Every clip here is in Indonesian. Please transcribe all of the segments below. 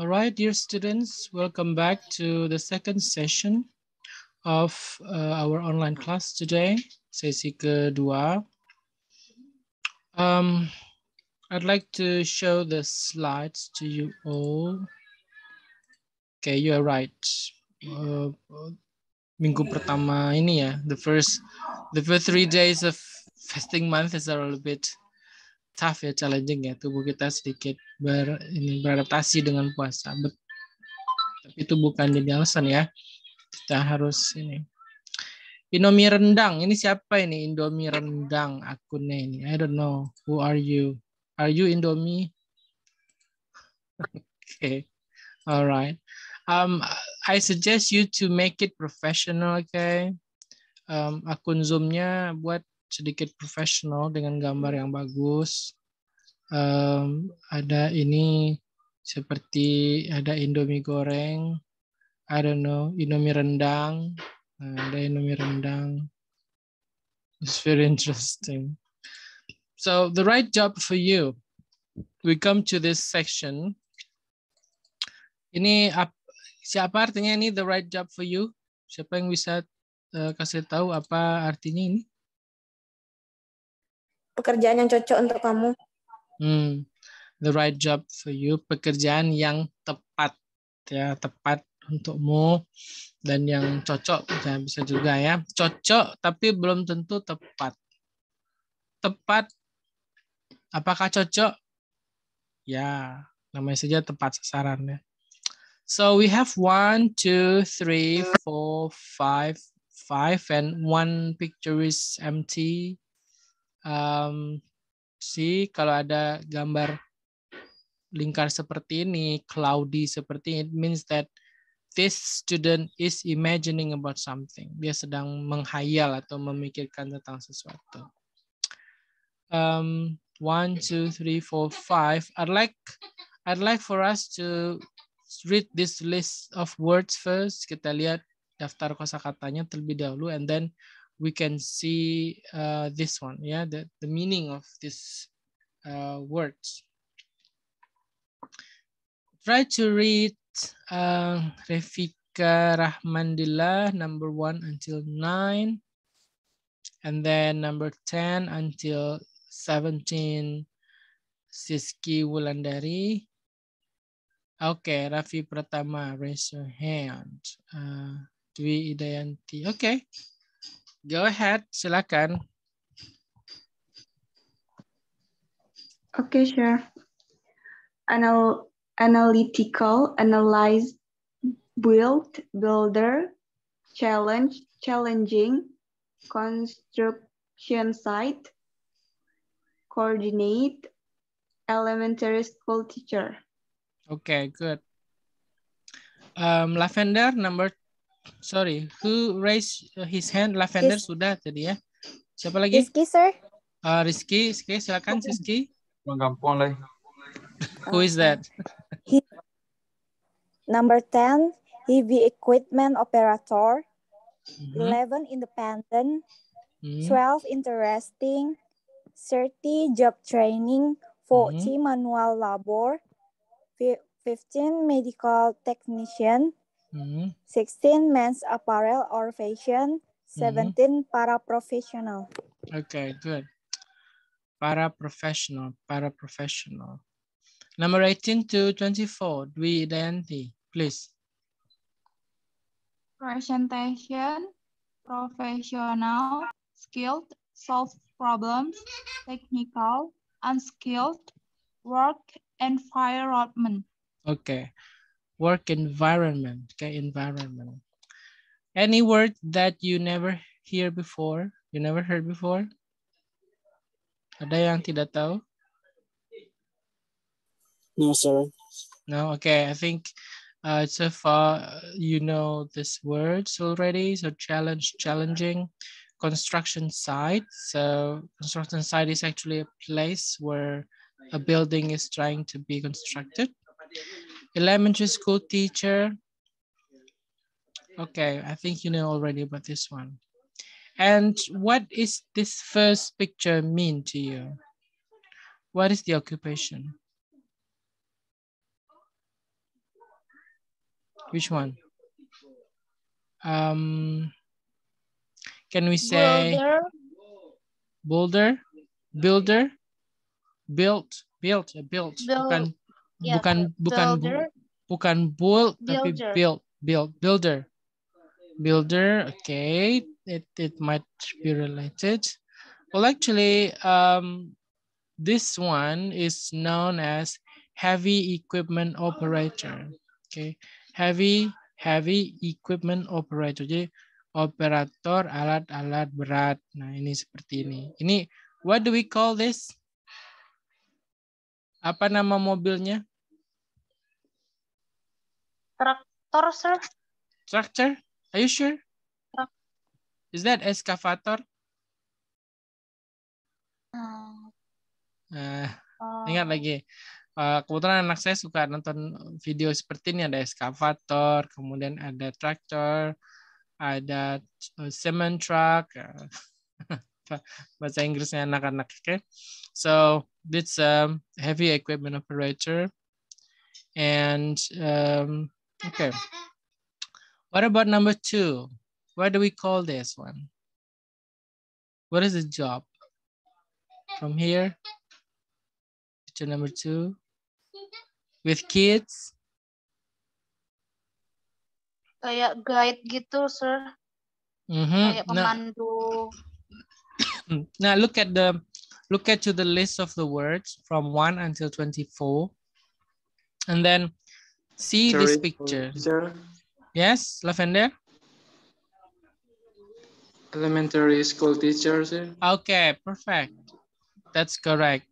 All right, dear students, welcome back to the second session of uh, our online class today, sesi kedua. Um, I'd like to show the slides to you all. Okay, you are right. Uh, minggu pertama ini ya, the first, the first three days of fasting month is a little bit tough ya challenging ya tubuh kita sedikit ber ini beradaptasi dengan puasa But, tapi itu bukan jadi alasan ya kita harus ini Indomie rendang ini siapa ini Indomie rendang akunnya ini I don't know who are you are you Indomie oke okay. alright um I suggest you to make it professional okay um, akun zoomnya buat sedikit profesional dengan gambar yang bagus. Um, ada ini seperti ada Indomie goreng, I don't know, Indomie rendang, eh, ada Indomie rendang. It's very interesting. So the right job for you. We come to this section. Ini siapa artinya ini the right job for you? Siapa yang bisa uh, kasih tahu apa artinya ini? pekerjaan yang cocok untuk kamu. Hmm, the right job for you, pekerjaan yang tepat ya, tepat untukmu dan yang cocok bisa ya, bisa juga ya. Cocok tapi belum tentu tepat. Tepat apakah cocok? Ya, namanya saja tepat sasarannya. So we have one, two, three, four, five, five, and one picture is empty um, si kalau ada gambar lingkar seperti ini, cloudy seperti ini, it means that this student is imagining about something. Dia sedang menghayal atau memikirkan tentang sesuatu. Um, one, two, three, four, five. I'd like, I'd like for us to read this list of words first. Kita lihat daftar kosakatanya terlebih dahulu, and then we can see uh, this one, yeah, the, the meaning of these uh, words. Try to read uh, Refika Rahmandillah, number one until nine, and then number 10 until 17, Siski Wulandari. Okay, Rafi Pratama, raise your hand. Uh, Dwi Idayanti, okay. Go ahead, silakan. Okay, sure. Anal analytical, analyze, build, builder, challenge, challenging, construction site, coordinate, elementary school teacher. Okay, good. Um, Lavender, number Sorry, who raised his hand? Lavender Rizky. sudah tadi ya. Siapa lagi? Rizky, sir. Uh, Rizky, Rizky, silakan Rizky. Gampang Who is that? He, number 10, heavy equipment operator. Mm -hmm. 11, independent. Mm -hmm. 12, interesting. 30, job training. 40, mm -hmm. manual labor. 15, medical technician. Mm-hmm. 16 men's apparel or fashion, mm-hmm. 17 mm. para professional. Okay, good. Para professional, para professional. Number 18 to 24, Dwi identity, please. Presentation, professional, skilled, solve problems, technical, unskilled, work environment. Okay work environment, okay, environment. Any word that you never hear before, you never heard before? Ada yang tidak tahu? No, sir. No, okay. I think uh, so far you know these words already. So challenge, challenging, construction site. So construction site is actually a place where a building is trying to be constructed elementary school teacher. Okay, I think you know already about this one. And what is this first picture mean to you? What is the occupation? Which one? Um, can we say builder? Builder, builder, built, built, built. built. built. Yeah, bukan builder. bukan bu, bukan build builder. tapi build build builder. Builder, okay. It it might be related. Well, actually, um, this one is known as heavy equipment operator. Okay, heavy heavy equipment operator. Jadi operator alat-alat berat. Nah, ini seperti ini. Ini what do we call this? Apa nama mobilnya? Traktor, sir. Tractor? Are you sure? Tractor. Is that excavator? Uh, uh, ingat lagi. Uh, kebetulan anak saya suka nonton video seperti ini. Ada excavator, kemudian ada tractor, ada eh, cement truck. Bahasa Inggrisnya anak-anak. Okay? So, it's a um, heavy equipment operator. And... Um, Okay. What about number two? What do we call this one? What is the job? From here, picture number two, with kids. Kayak guide gitu, sir. Mm -hmm. pemandu. Now, now look at the look at to the list of the words from 1 until 24. And then See this picture. Yes, Lavender? Elementary school teacher, sir. Okay, perfect. That's correct.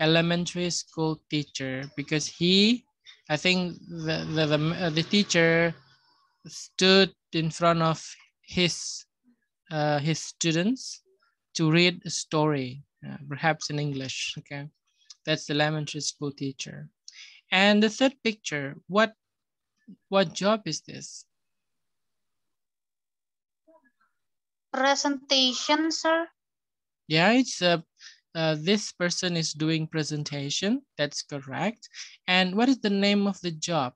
Elementary school teacher because he, I think the, the, the, uh, the teacher stood in front of his, uh, his students to read a story, uh, perhaps in English, okay? That's the elementary school teacher. And the third picture, what, what job is this? Presentation, sir. Yeah, it's a, uh, uh, this person is doing presentation. That's correct. And what is the name of the job?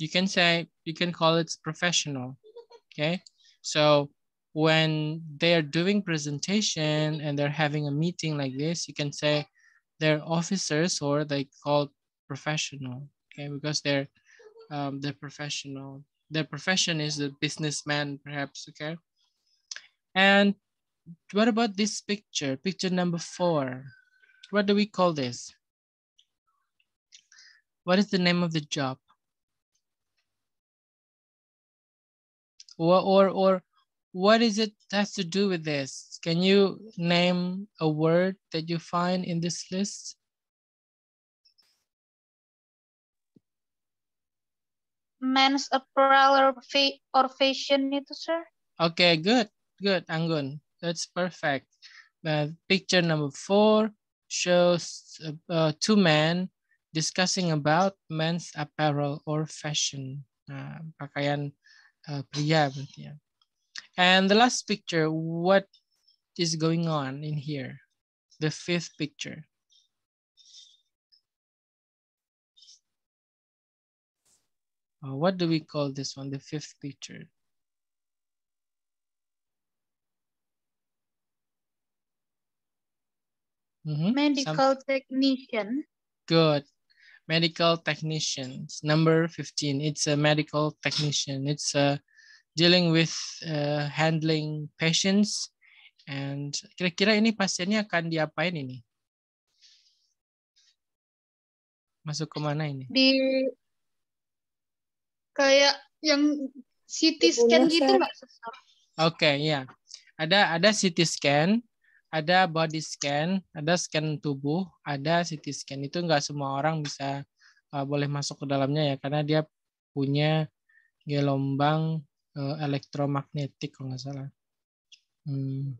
you can say you can call it professional okay so when they are doing presentation and they're having a meeting like this, you can say they're officers or they called professional, okay? Because they're um, they're professional. Their profession is a businessman, perhaps, okay? And what about this picture? Picture number four. What do we call this? What is the name of the job? or, or, or what is it has to do with this? Can you name a word that you find in this list? Men's apparel or, fa or fashion itu, sir. Okay, good, good, Anggun. That's perfect. Uh, picture number four shows uh, two men discussing about men's apparel or fashion. Uh, pakaian uh, Priya, And the last picture, what is going on in here? The fifth picture. Uh, what do we call this one, the fifth picture? Mm -hmm. Medical Some... technician. Good. medical technicians number 15 it's a medical technician it's a uh, dealing with uh, handling patients and kira-kira ini pasiennya akan diapain ini masuk ke mana ini di kayak yang CT scan gitu nggak oke okay, ya yeah. ada ada CT scan ada body scan, ada scan tubuh, ada CT scan. Itu nggak semua orang bisa uh, boleh masuk ke dalamnya ya, karena dia punya gelombang uh, elektromagnetik kalau nggak salah. Hmm.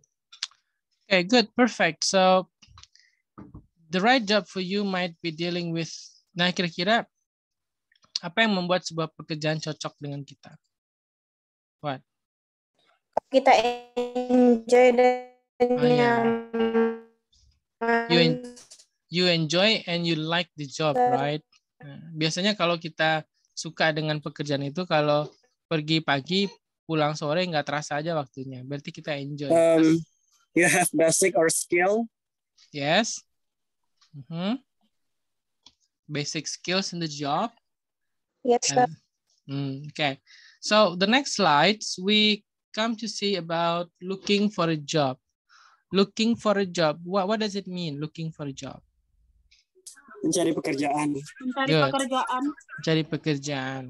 Okay, good, perfect. So the right job for you might be dealing with. Nah, kira-kira apa yang membuat sebuah pekerjaan cocok dengan kita? What? Kita enjoy the oh, you, en you enjoy and you like the job, right? Nah, biasanya kalau kita suka dengan pekerjaan itu, kalau pergi pagi, pulang sore nggak terasa aja waktunya. Berarti kita enjoy. Um, you have basic or skill? Yes. Mm -hmm. Basic skills in the job. Yes, sir. And, mm, okay. So the next slides, we come to see about looking for a job. Looking for a job. What what does it mean looking for a job? Mencari pekerjaan. Mencari Good. pekerjaan. Mencari pekerjaan.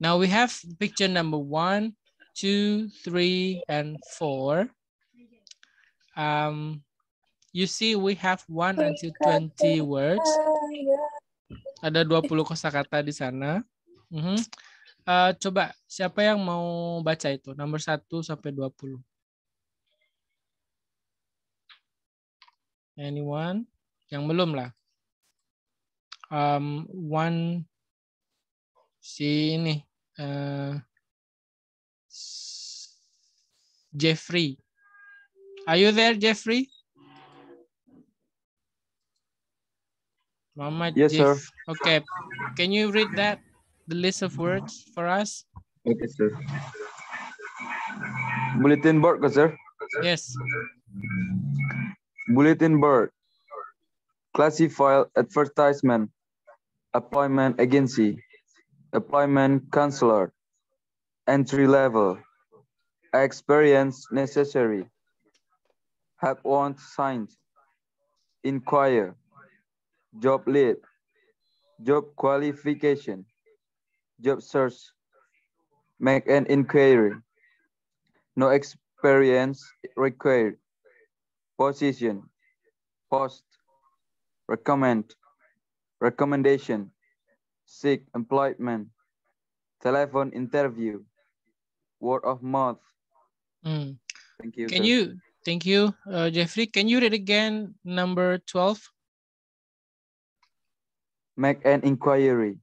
Now we have picture number one, two, three, and four. Um, you see we have one until twenty words. Ada 20 kosakata di sana. Mm -hmm. uh, coba siapa yang mau baca itu? Nomor satu sampai dua puluh. Anyone? Yang belum lah. Um, one sini uh, eh, Jeffrey. Are you there, Jeffrey? Muhammad yes, Jeff. sir. Okay. Can you read that, the list of words for us? Okay, sir. Bulletin board, sir. Yes. bulletin board, classified advertisement, appointment agency, appointment counselor, entry level, experience necessary, have want signed, inquire, job lead, job qualification, job search, make an inquiry, no experience required, position, post, recommend, recommendation, seek employment, telephone interview, word of mouth. Mm. Thank you. Can sir. you, thank you, uh, Jeffrey. Can you read again number 12? Make an inquiry.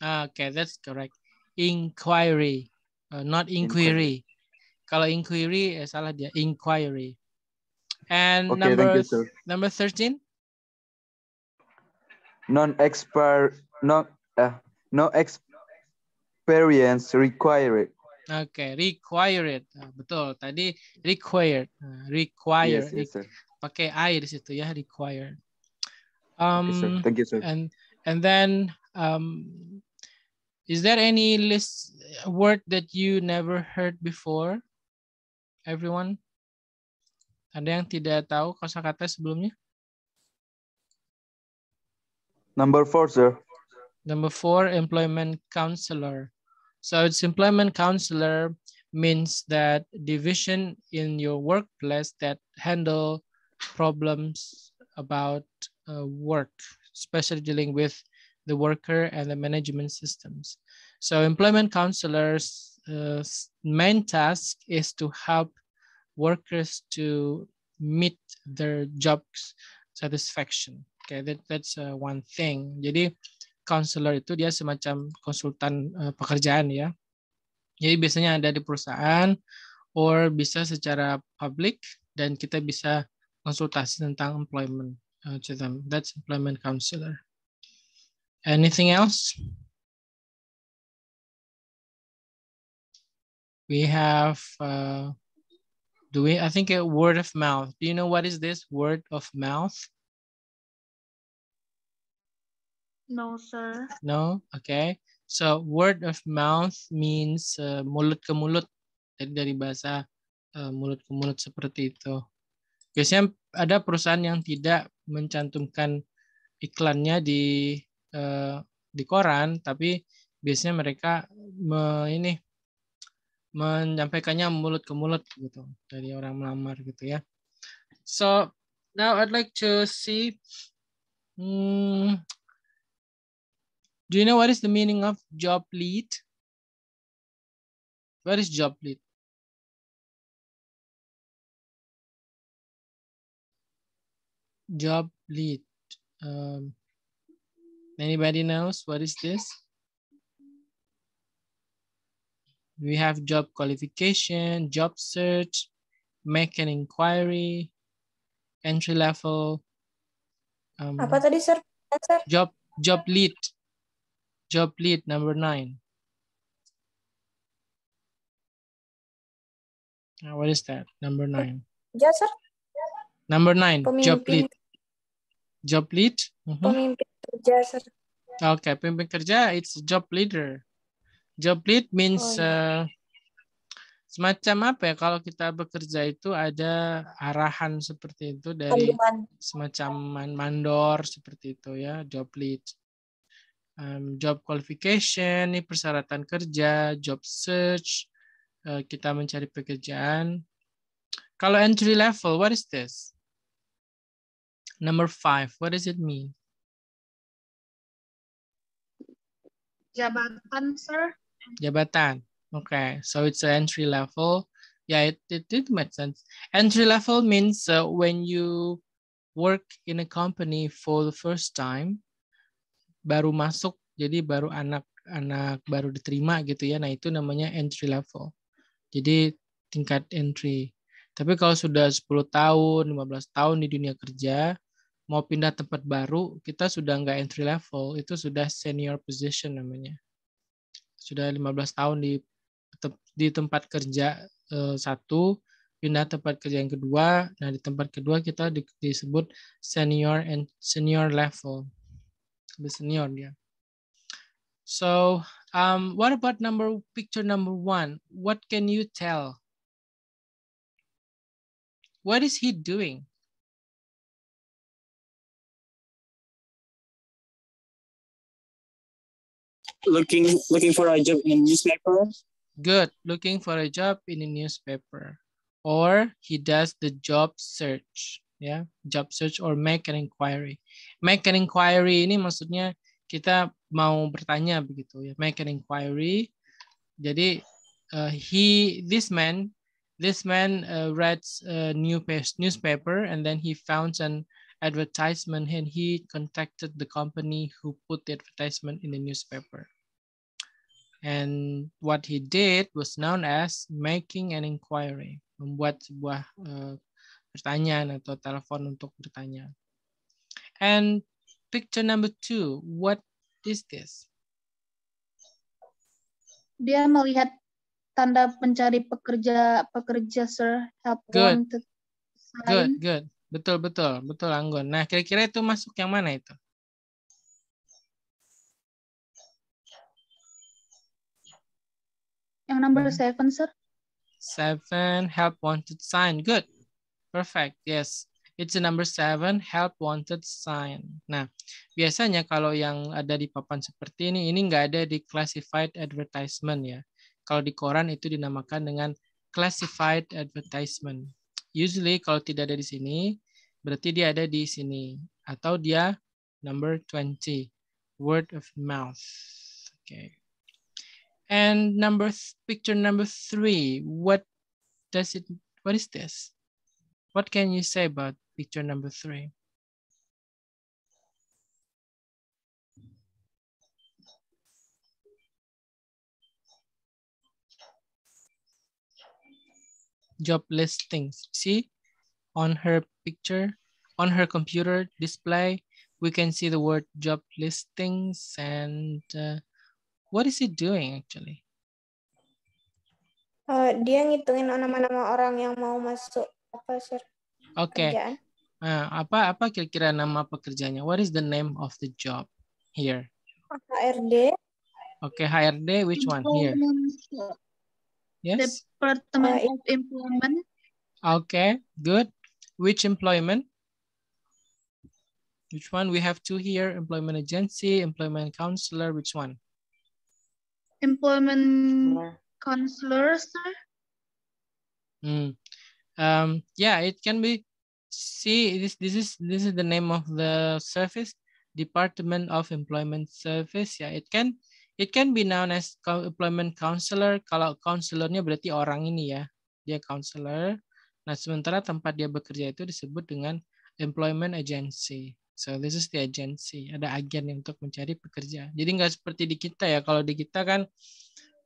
Ah, okay, that's correct. Inquiry, uh, not inquiry. inquiry. Kalau inquiry, eh, salah dia. Inquiry. And okay, number, you, number 13? Non-expert, no, uh, no experience required. okay, required. Ah, betul. Tadi required, ah, required. Yes, yes, Pakai i di situ ya, required. Um, yes, sir. Thank you, sir. And and then um, is there any list word that you never heard before? Everyone? Ada yang tidak tahu kosakata sebelumnya? Number four, sir. Number four, employment counselor. So it's employment counselor means that division in your workplace that handle problems about uh, work, especially dealing with the worker and the management systems. So employment counselors' uh, main task is to help workers to meet their job satisfaction. Okay, that, that's uh, one thing. Jadi counselor itu dia semacam konsultan uh, pekerjaan ya. Jadi biasanya ada di perusahaan or bisa secara publik dan kita bisa konsultasi tentang employment uh, to them. That's employment counselor. Anything else? We have uh, Do we, I think a word of mouth. Do you know what is this word of mouth? No, sir. No? Okay. So word of mouth means uh, mulut ke mulut. Jadi dari bahasa uh, mulut ke mulut seperti itu. Biasanya ada perusahaan yang tidak mencantumkan iklannya di uh, di koran, tapi biasanya mereka me, ini menyampaikannya mulut ke mulut gitu dari orang melamar gitu ya. So now I'd like to see. Hmm, do you know what is the meaning of job lead? Where is job lead? Job lead. Um, anybody knows what is this? we have job qualification, job search, make an inquiry, entry level. Um, Apa tadi, sir? sir? Job, job lead. Job lead number nine. Now, ah, what is that? Number nine. Yes, sir. Number nine, Pemimpin. job lead. Job lead? Mm -hmm. Pemimpin kerja, sir. Okay, pemimpin kerja, it's job leader. Job lead means uh, semacam apa ya? Kalau kita bekerja itu ada arahan seperti itu dari semacam mandor seperti itu ya, lead. Um, job qualification, ini persyaratan kerja, job search, uh, kita mencari pekerjaan. Kalau entry level, what is this? Number five, what does it mean? Jabatan, sir jabatan. Okay, so it's an entry level. Yeah, it, it did make sense. Entry level means uh, when you work in a company for the first time, baru masuk, jadi baru anak anak baru diterima gitu ya. Nah, itu namanya entry level. Jadi tingkat entry. Tapi kalau sudah 10 tahun, 15 tahun di dunia kerja, mau pindah tempat baru, kita sudah nggak entry level, itu sudah senior position namanya sudah 15 tahun di di tempat kerja eh, satu pindah tempat kerja yang kedua nah di tempat kedua kita di, disebut senior and senior level lebih senior dia so um, what about number picture number one what can you tell what is he doing looking looking for a job in newspaper. Good. Looking for a job in a newspaper. Or he does the job search. yeah. job search or make an inquiry. Make an inquiry ini maksudnya kita mau bertanya begitu ya. Make an inquiry. Jadi uh, he this man this man uh, reads a eh, new newspaper and then he found an advertisement and he contacted the company who put the advertisement in the newspaper. And what he did was known as making an inquiry, membuat sebuah uh, pertanyaan atau telepon untuk bertanya. And picture number two, what is this? Dia melihat tanda pencari pekerja pekerja sir help good. Good, good. Betul, betul, betul Anggun. Nah, kira-kira itu masuk yang mana itu? Yang number hmm. seven, sir. Seven, help wanted sign. Good. Perfect. Yes. It's a number seven, help wanted sign. Nah, biasanya kalau yang ada di papan seperti ini, ini nggak ada di classified advertisement ya. Kalau di koran itu dinamakan dengan classified advertisement. Usually kalau tidak ada di sini, berarti dia ada di sini. Atau dia number 20, word of mouth. Oke. Okay. And number picture number three, what does it, what is this? What can you say about picture number three? job listings. See, on her picture, on her computer display, we can see the word job listings and uh, What is he doing actually? Uh, dia ngitungin nama-nama orang yang mau masuk apa sir? Oke. Okay. Uh, eh, apa apa kira-kira nama pekerjaannya? What is the name of the job here? HRD. Oke, okay, HRD which one here? Yes. Department eh, of Employment. Oke, okay, good. Which employment? Which one? We have two here, employment agency, employment counselor, which one? employment yeah. Iya. sir. mm. um, yeah it can be see this this is this is the name of the service department of employment service yeah, it can it can be known as employment counselor kalau counselornya berarti orang ini ya dia counselor nah sementara tempat dia bekerja itu disebut dengan employment agency So this is the agency. Ada agen untuk mencari pekerja. Jadi nggak seperti di kita ya. Kalau di kita kan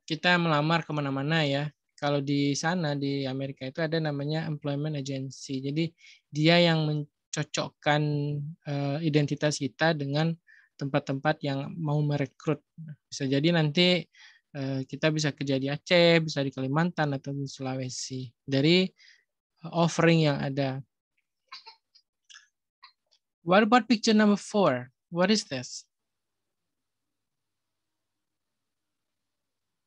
kita melamar kemana-mana ya. Kalau di sana di Amerika itu ada namanya employment agency. Jadi dia yang mencocokkan uh, identitas kita dengan tempat-tempat yang mau merekrut. Bisa jadi nanti uh, kita bisa kerja di Aceh, bisa di Kalimantan atau di Sulawesi dari offering yang ada. What about picture number four? What is this?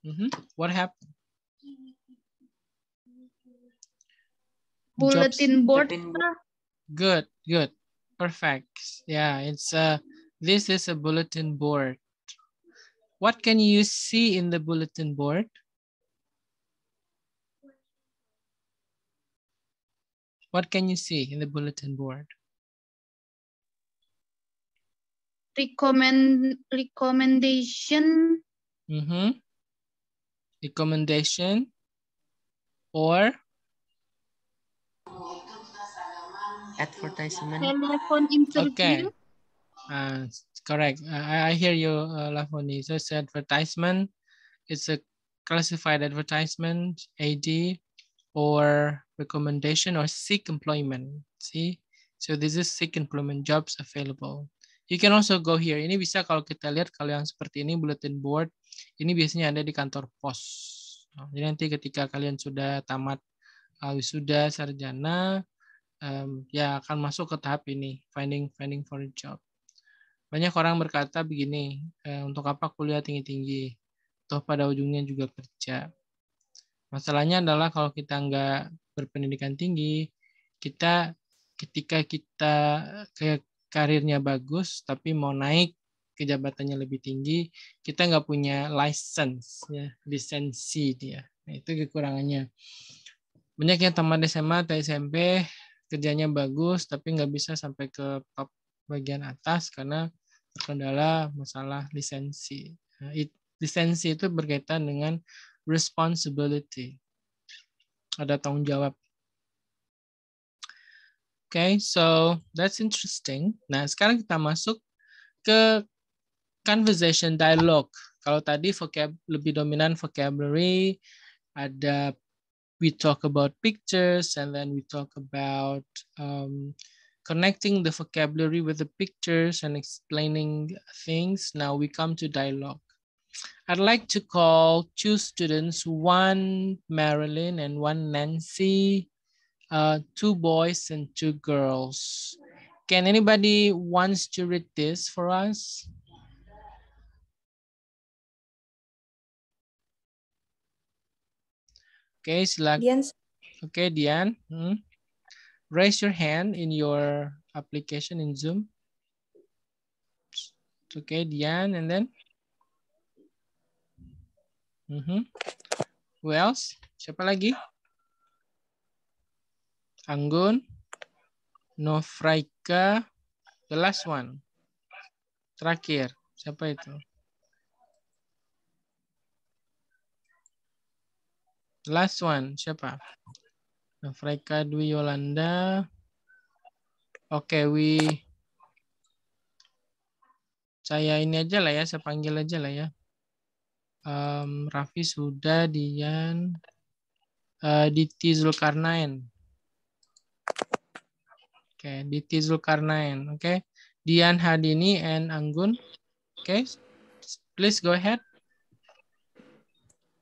Mm -hmm. What happened? Bulletin Jobs. board. Good, good, perfect. Yeah, it's a. Uh, this is a bulletin board. What can you see in the bulletin board? What can you see in the bulletin board? recommend recommendation mm-hmm. recommendation or advertisement telephone interview okay uh, correct uh, I, I hear you uh, Lafoni so it's advertisement it's a classified advertisement ad or recommendation or seek employment see so this is seek employment jobs available You can also go here. Ini bisa kalau kita lihat kalau yang seperti ini bulletin board, ini biasanya ada di kantor pos. Nah, jadi nanti ketika kalian sudah tamat uh, wisuda sarjana, um, ya akan masuk ke tahap ini finding finding for a job. Banyak orang berkata begini, e, untuk apa kuliah tinggi-tinggi? Toh pada ujungnya juga kerja. Masalahnya adalah kalau kita nggak berpendidikan tinggi, kita ketika kita kayak karirnya bagus tapi mau naik ke jabatannya lebih tinggi, kita nggak punya license ya, lisensi dia. Nah, itu kekurangannya. Banyak yang tamat SMA atau SMP kerjanya bagus tapi nggak bisa sampai ke top bagian atas karena terkendala masalah lisensi. Nah, it, lisensi itu berkaitan dengan responsibility. Ada tanggung jawab okay, so that's interesting. Nah, sekarang kita masuk ke conversation dialogue. Kalau tadi vocab lebih dominan vocabulary, ada we talk about pictures and then we talk about um, connecting the vocabulary with the pictures and explaining things. Now we come to dialogue. I'd like to call two students, one Marilyn and one Nancy, uh, two boys and two girls. Can anybody wants to read this for us? Okay, select. Dian. Okay, Dian. Hmm. Raise your hand in your application in Zoom. Okay, Dian, and then? Mm -hmm. Who else? Siapa lagi? Anggun, Novraika, the last one. Terakhir, siapa itu? The last one, siapa? Novraika Dwi Yolanda. Oke, okay, we saya ini aja lah ya, saya panggil aja lah ya. Um, Raffi sudah, Dian, uh, Diti Zulkarnain. Oke, okay, Diti Zulkarnain. Oke, okay. Dian Hadini and Anggun. Oke, okay. please go ahead.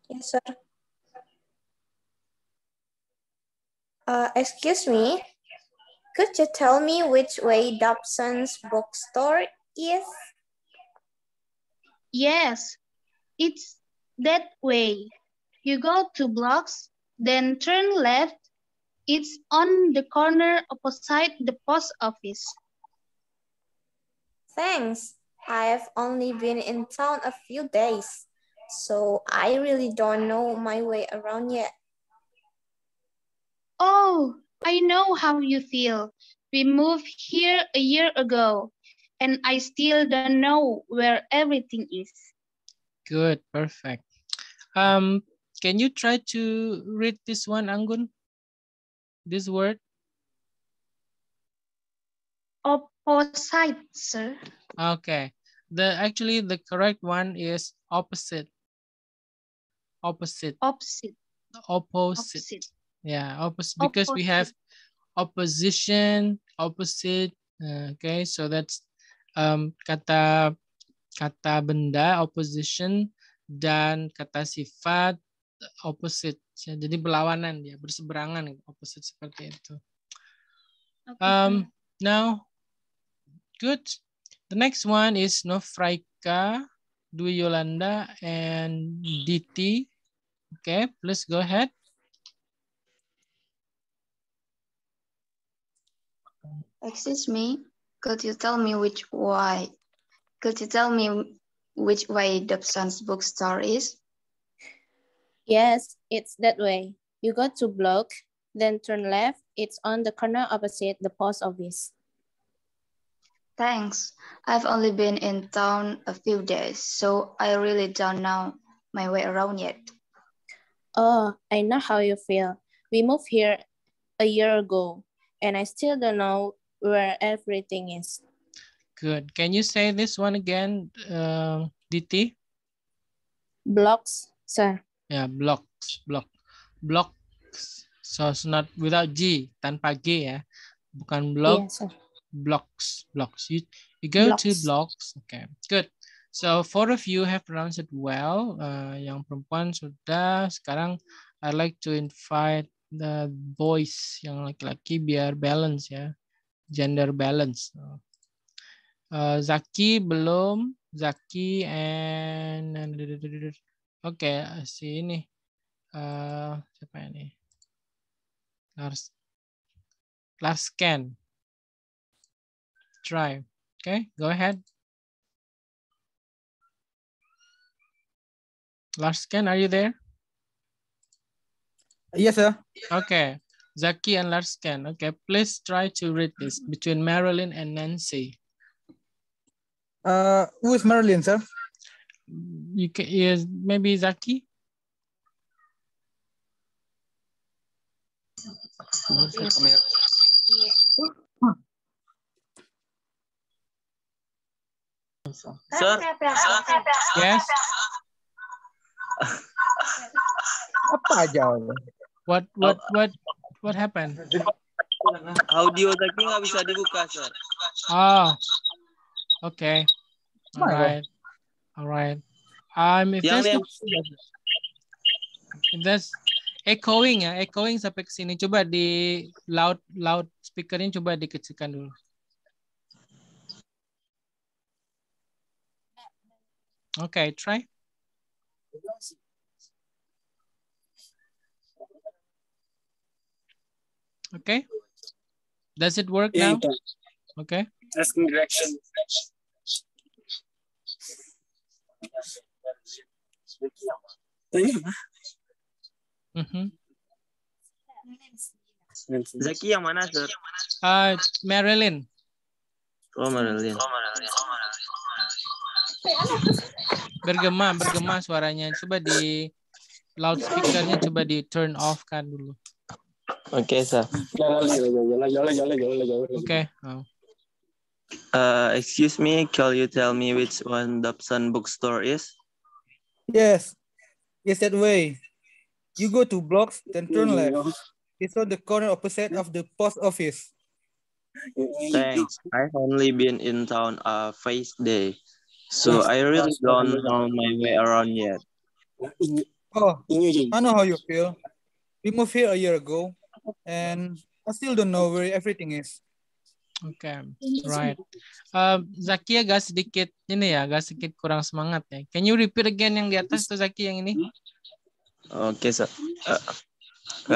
Yes, sir. Uh, excuse me, could you tell me which way Dobson's bookstore is? Yes, it's that way. You go to blocks, then turn left It's on the corner opposite the post office. Thanks. I've only been in town a few days, so I really don't know my way around yet. Oh, I know how you feel. We moved here a year ago, and I still don't know where everything is. Good, perfect. Um, can you try to read this one, Angun? this word? Opposite, sir. Okay. The actually the correct one is opposite. Opposite. Opposite. Opposite. opposite. Yeah, opposite because we have opposition, opposite. Uh, okay, so that's um, kata kata benda opposition dan kata sifat opposite ya. jadi berlawanan ya berseberangan opposite seperti itu okay. um, now good the next one is Novraika Dwi Yolanda and Diti. okay please go ahead Excuse me, could you tell me which why? Could you tell me which way Dobson's bookstore is? Yes, it's that way. You go to block, then turn left. It's on the corner opposite the post office. Thanks. I've only been in town a few days, so I really don't know my way around yet. Oh, I know how you feel. We moved here a year ago, and I still don't know where everything is. Good. Can you say this one again, uh, DT? Blocks, sir. ya blocks block block so it's not without g tanpa g ya bukan block yeah, blocks blocks you, you go blocks. to blocks okay good so four of you have pronounced it well uh, yang perempuan sudah sekarang I like to invite the boys yang laki-laki biar balance ya gender balance uh, Zaki belum Zaki and Oke, okay, si ini. Uh, siapa ini? Lars Lars can try. Okay, go ahead. Lars can, are you there? Yes, sir. Okay. Zaki and Lars can. Okay, please try to read this between Marilyn and Nancy. Uh, who is Marilyn, sir? you can, is maybe Zaki? Sir? Yes? What what what what happened? Audio tadi nggak bisa dibuka, sir. Oh, okay. All right. Alright, I'm um, if that's, if there's echoing ya, echoing sampai ke sini. Coba di loud loud ini coba dikecilkan dulu. Okay, try. Okay. Does it work now? Okay. Asking direction. Iya, mm-hmm. Zaki yang mana, Sir? Uh, ah, oh, oh, oh, Marilyn. Oh, Marilyn. Bergema, bergema suaranya. Coba di loudspeakernya coba di turn off kan dulu. Oke, okay, Sir. Oke. Okay. Oh. Uh, excuse me, can you tell me which one Dobson bookstore is? Yes, it's that way. You go to blocks, then turn left. It's on the corner opposite of the post office. Thanks. I've only been in town a uh, face day, so I really don't know my way around yet. Oh, I know how you feel. We moved here a year ago, and I still don't know where everything is. Oke, okay. right. Uh, eh, Zaki agak sedikit ini ya, agak sedikit kurang semangat ya. Can you repeat again yang di atas tuh Zaki yang ini? Oke, okay, so, uh, eh,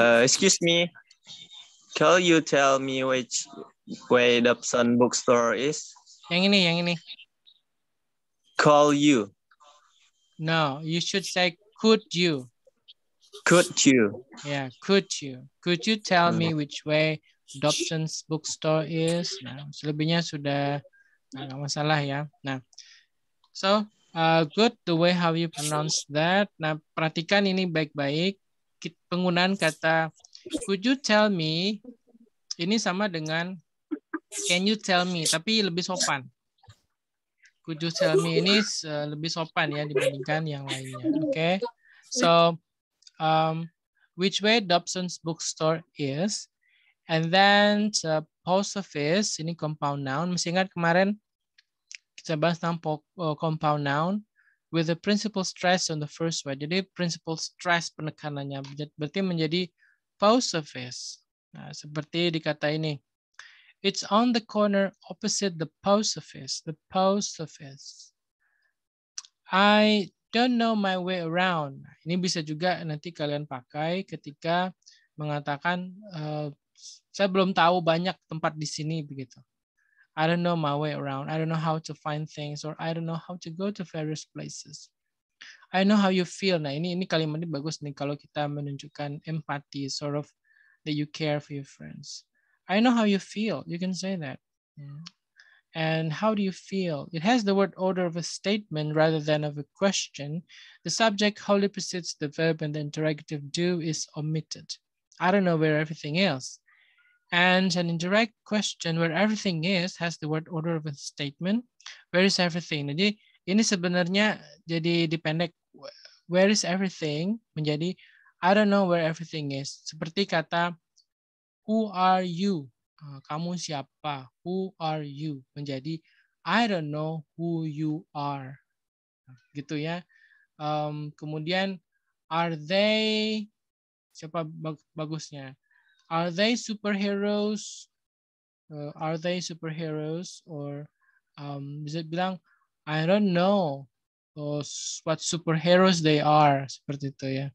uh, eh, excuse me. Can you tell me which way the Sun bookstore is? Yang ini, yang ini. Call you. No, you should say could you. Could you? Yeah, could you? Could you tell me hmm. which way Dobson's Bookstore is. Nah, selebihnya sudah nah, nggak masalah ya. Nah, so uh, good the way how you pronounce that. Nah, perhatikan ini baik-baik. Penggunaan kata could you tell me ini sama dengan can you tell me tapi lebih sopan. Could you tell me ini uh, lebih sopan ya dibandingkan yang lainnya. Oke. Okay? So um, which way Dobson's bookstore is? And then the uh, post office, ini compound noun. Masih ingat kemarin kita bahas tentang uh, compound noun with the principal stress on the first word. Jadi principal stress penekanannya berarti menjadi post office. Nah, seperti dikata ini. It's on the corner opposite the post office. The post office. I don't know my way around. Nah, ini bisa juga nanti kalian pakai ketika mengatakan uh, saya belum tahu banyak tempat di sini begitu. I don't know my way around. I don't know how to find things or I don't know how to go to various places. I know how you feel. Nah, ini ini kalimat ini bagus nih kalau kita menunjukkan empati, sort of that you care for your friends. I know how you feel. You can say that. Yeah. Hmm. And how do you feel? It has the word order of a statement rather than of a question. The subject wholly precedes the verb and the interrogative do is omitted. I don't know where everything else and an indirect question where everything is has the word order of a statement where is everything jadi ini sebenarnya jadi dipendek where is everything menjadi I don't know where everything is seperti kata who are you ah, kamu siapa who are you menjadi I don't know who you are gitu ya um, kemudian are they siapa bagusnya Are they superheroes? Uh, are they superheroes? Or um, bisa bilang, I don't know oh, what superheroes they are. Seperti itu ya.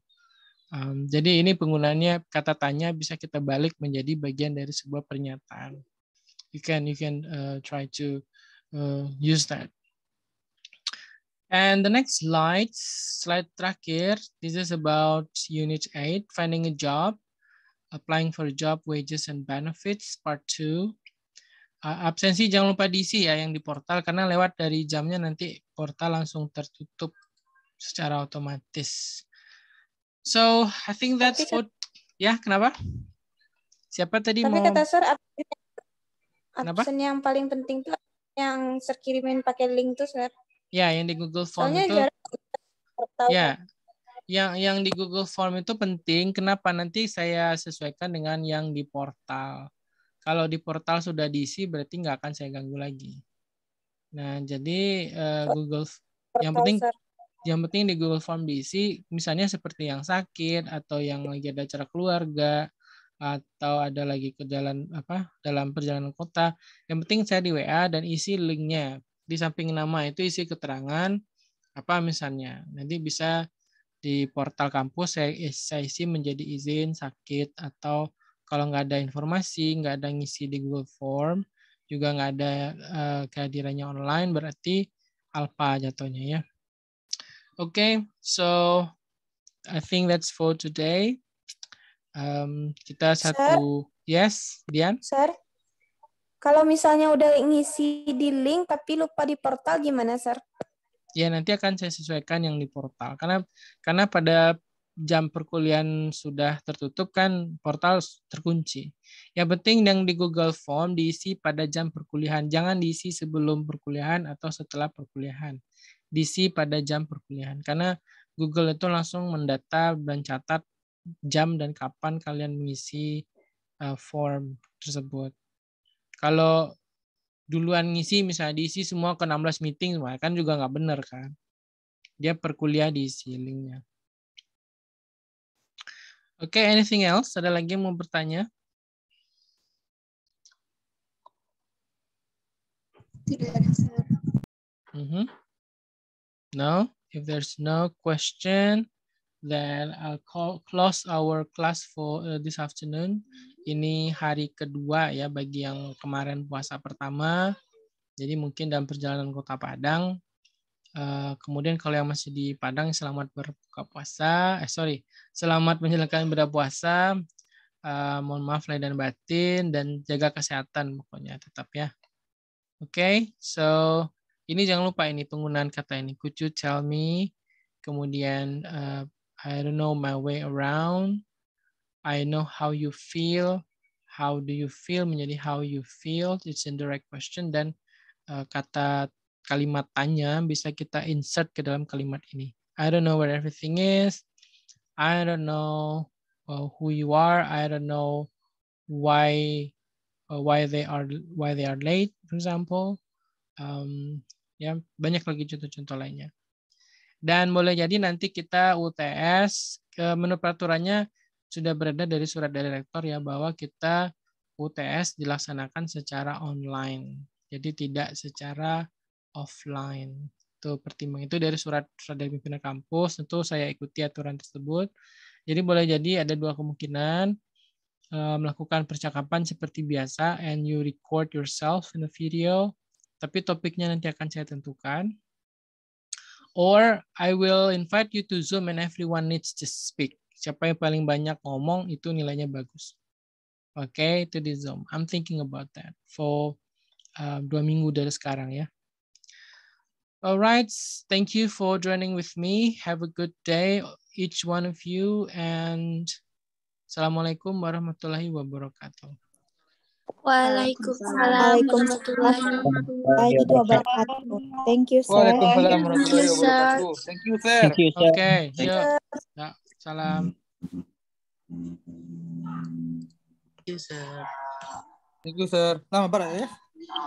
Um, jadi ini penggunaannya kata tanya bisa kita balik menjadi bagian dari sebuah pernyataan. You can you can uh, try to uh, use that. And the next slide, slide terakhir, this is about unit 8, finding a job. applying for job, wages, and benefits, part 2. Uh, absensi jangan lupa diisi ya yang di portal, karena lewat dari jamnya nanti portal langsung tertutup secara otomatis. So, I think that's Tapi, for... Ya, yeah, kenapa? Siapa tadi Tapi mau... Tapi kata Sir, absen, kenapa? yang paling penting tuh yang Sir kirimin pakai link tuh, Sir. Ya, yeah, yang di Google Form Soalnya itu... ya, yeah, kan yang yang di Google Form itu penting. Kenapa? Nanti saya sesuaikan dengan yang di portal. Kalau di portal sudah diisi, berarti nggak akan saya ganggu lagi. Nah, jadi uh, Google portal yang penting sir. yang penting di Google Form diisi, misalnya seperti yang sakit atau yang lagi ada acara keluarga atau ada lagi ke jalan apa dalam perjalanan kota. Yang penting saya di WA dan isi linknya di samping nama itu isi keterangan apa misalnya. Nanti bisa di portal kampus saya, saya isi menjadi izin sakit atau kalau nggak ada informasi, nggak ada ngisi di Google Form, juga nggak ada uh, kehadirannya online, berarti alpha jatuhnya ya. Oke, okay, so I think that's for today. Um, kita satu, Sir? yes, Dian? Sir, kalau misalnya udah ngisi di link tapi lupa di portal gimana, Sir? ya nanti akan saya sesuaikan yang di portal karena karena pada jam perkuliahan sudah tertutup kan portal terkunci. Yang penting yang di Google Form diisi pada jam perkuliahan, jangan diisi sebelum perkuliahan atau setelah perkuliahan. Diisi pada jam perkuliahan karena Google itu langsung mendata dan catat jam dan kapan kalian mengisi eh, form tersebut. Kalau duluan ngisi misalnya diisi semua ke 16 meeting semua kan juga nggak bener kan dia perkuliah di ceilingnya. oke okay, anything else ada lagi yang mau bertanya mm -hmm. no if there's no question then I'll call, close our class for uh, this afternoon ini hari kedua ya bagi yang kemarin puasa pertama. Jadi mungkin dalam perjalanan kota Padang. Eh, kemudian kalau yang masih di Padang, selamat berbuka puasa. Eh sorry, selamat menjalankan ibadah puasa. Eh, mohon maaf lahir dan batin dan jaga kesehatan pokoknya tetap ya. Oke, okay, so ini jangan lupa ini penggunaan kata ini. Could you tell me? Kemudian uh, I don't know my way around. I know how you feel. How do you feel menjadi how you feel. It's indirect question. Dan uh, kata kalimat tanya bisa kita insert ke dalam kalimat ini. I don't know where everything is. I don't know uh, who you are. I don't know why uh, why they are why they are late, for example. Um, ya banyak lagi contoh-contoh lainnya. Dan boleh jadi nanti kita UTS ke menu peraturannya sudah beredar dari surat dari rektor ya bahwa kita UTS dilaksanakan secara online. Jadi tidak secara offline. Itu pertimbang itu dari surat surat dari pimpinan kampus tentu saya ikuti aturan tersebut. Jadi boleh jadi ada dua kemungkinan eh, melakukan percakapan seperti biasa and you record yourself in the video tapi topiknya nanti akan saya tentukan. Or I will invite you to Zoom and everyone needs to speak. Siapa yang paling banyak ngomong itu nilainya bagus. Oke, okay, itu di Zoom. I'm thinking about that for uh, dua minggu dari sekarang ya. Alright, thank you for joining with me. Have a good day, each one of you, and Assalamualaikum warahmatullahi wabarakatuh. Waalaikumsalam warahmatullahi wabarakatuh. Thank you, sir. Waalaikumsalam warahmatullahi wabarakatuh. Thank you, sir. Thank you, sir. Okay. Thank you. Salam. Thank you, sir. Thank you, sir. Nama barat ya.